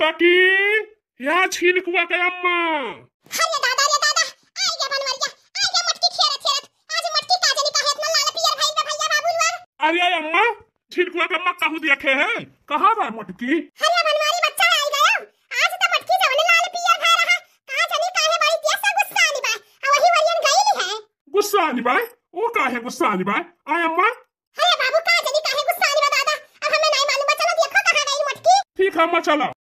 काकी या छीन कुआ के अम्मा अरे आज भाई में भैया अम्मा छीन कुआ के अम्मा कहू देखे है कहां बा मटकी आज तो मटकी गुस्सा आनी बा वही वरियन है गुस्सा आनी बा ओ अम्मा अरे बाबू काजे निका हे गुस्सा आनी बा दादा अब हमें नहीं मालूम चलो देखो कहां गई मटकी ठीक है अम्मा चलो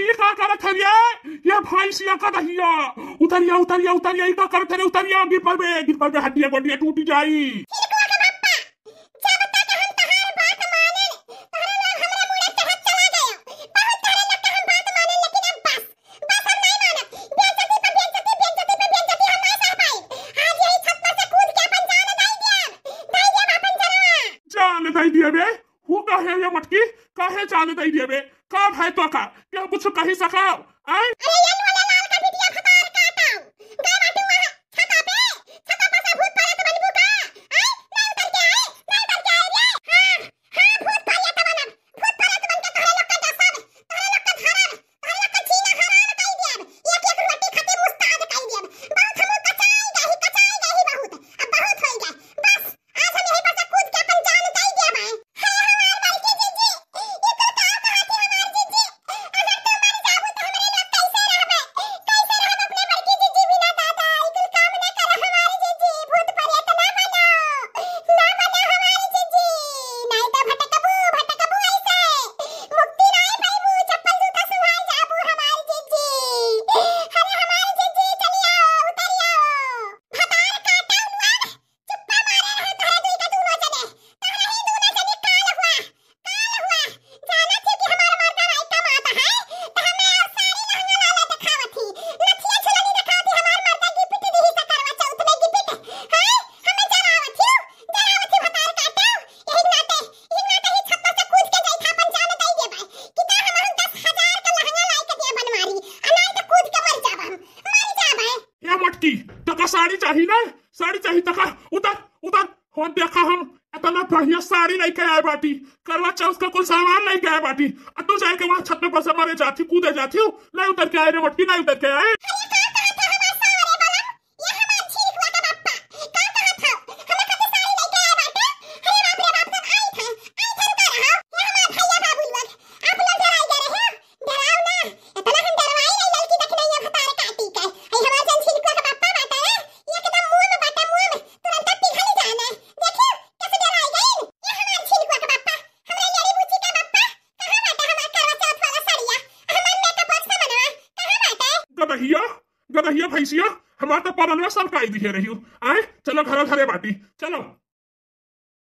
ये का करत है ये ये भाई सिया का दहिया उतरिया उतरिया उतरिया का करत है उतरिया गिर पर गिर पर में हड्डियां टूटी जाई जाने दई दिए बे हु कहे ये मटकी कहे जाने दई दिए बे काम है तो का क्या कुछ कही सकाओ आए साड़ी चाहिए ना साड़ी चाहिए तका तो उतर उतर हो देखा हम इतना बढ़िया साड़ी नहीं कहा बाटी करवा चौथ का कुल सामान नहीं कहा बाटी तू जाके वहां छत पर से मारे जाती कूदे जाती हूँ नहीं उतर के आए रे मटकी नहीं उतर के आए बात तो पर अनुसार काई दिखे रही हूँ आए चलो घरों घरे बाटी चलो